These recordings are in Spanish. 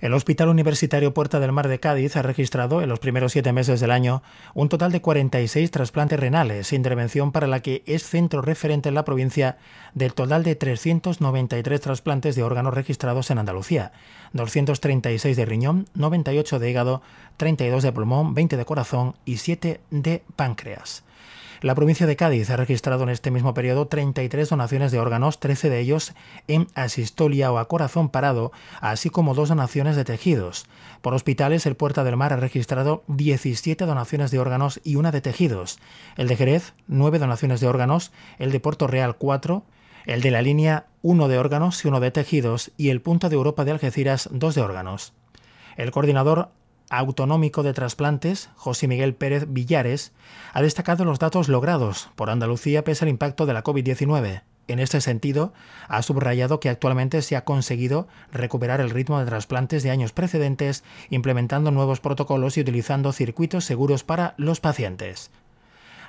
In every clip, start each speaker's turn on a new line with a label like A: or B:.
A: El Hospital Universitario Puerta del Mar de Cádiz ha registrado en los primeros siete meses del año un total de 46 trasplantes renales, intervención para la que es centro referente en la provincia del total de 393 trasplantes de órganos registrados en Andalucía, 236 de riñón, 98 de hígado, 32 de pulmón, 20 de corazón y 7 de páncreas. La provincia de Cádiz ha registrado en este mismo periodo 33 donaciones de órganos, 13 de ellos en asistolia o a corazón parado, así como dos donaciones de tejidos. Por hospitales, el Puerta del Mar ha registrado 17 donaciones de órganos y una de tejidos. El de Jerez, 9 donaciones de órganos, el de Puerto Real, 4, el de la línea, 1 de órganos y uno de tejidos, y el Punta de Europa de Algeciras, 2 de órganos. El coordinador autonómico de trasplantes, José Miguel Pérez Villares, ha destacado los datos logrados por Andalucía pese al impacto de la COVID-19. En este sentido, ha subrayado que actualmente se ha conseguido recuperar el ritmo de trasplantes de años precedentes, implementando nuevos protocolos y utilizando circuitos seguros para los pacientes.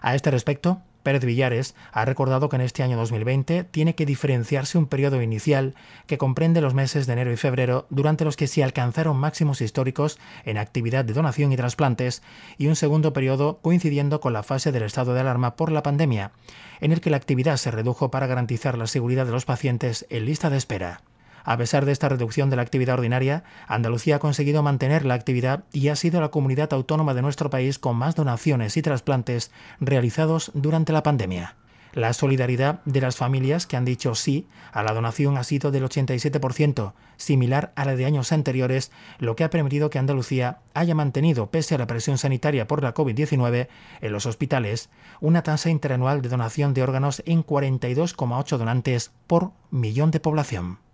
A: A este respecto, Pérez Villares ha recordado que en este año 2020 tiene que diferenciarse un periodo inicial que comprende los meses de enero y febrero, durante los que se alcanzaron máximos históricos en actividad de donación y trasplantes, y un segundo periodo coincidiendo con la fase del estado de alarma por la pandemia, en el que la actividad se redujo para garantizar la seguridad de los pacientes en lista de espera. A pesar de esta reducción de la actividad ordinaria, Andalucía ha conseguido mantener la actividad y ha sido la comunidad autónoma de nuestro país con más donaciones y trasplantes realizados durante la pandemia. La solidaridad de las familias que han dicho sí a la donación ha sido del 87%, similar a la de años anteriores, lo que ha permitido que Andalucía haya mantenido, pese a la presión sanitaria por la COVID-19 en los hospitales, una tasa interanual de donación de órganos en 42,8 donantes por millón de población.